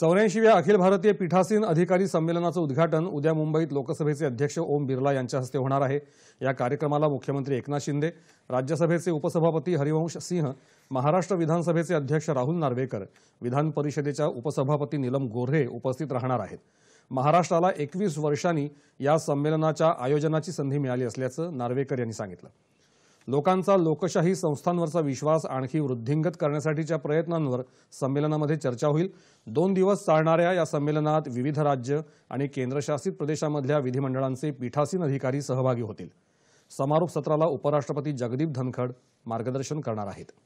चौऱ्याऐंशीव्या अखिल भारतीय पीठासीन अधिकारी संमेलनाचं उद्घाटन उद्या मुंबईत लोकसभेचे अध्यक्ष ओम बिर्ला यांच्या हस्ते होणार आहे या कार्यक्रमाला मुख्यमंत्री एकनाथ शिंदे राज्यसभेचे उपसभापती हरिवंश सिंह महाराष्ट्र विधानसभेचे अध्यक्ष राहुल नार्वेकर विधान परिषदेच्या उपसभापती नीलम गोऱ्हे उपस्थित राहणार आहेत महाराष्ट्राला एकवीस वर्षांनी या संमेलनाच्या आयोजनाची संधी मिळाली असल्याचं नार्वेकर यांनी सांगितलं लोकांचा लोकशाही संस्थांवरचा विश्वास आणखी वृद्धिंगत करण्यासाठीच्या प्रयत्नांवर संमेलनामध्ये चर्चा होईल दोन दिवस चालणाऱ्या या संमेलनात विविध राज्य आणि केंद्रशासित प्रदेशामधल्या विधिमंडळांचे पीठासीन अधिकारी सहभागी होतील समारोप सत्राला उपराष्ट्रपती जगदीप धनखड मार्गदर्शन करणार आहेत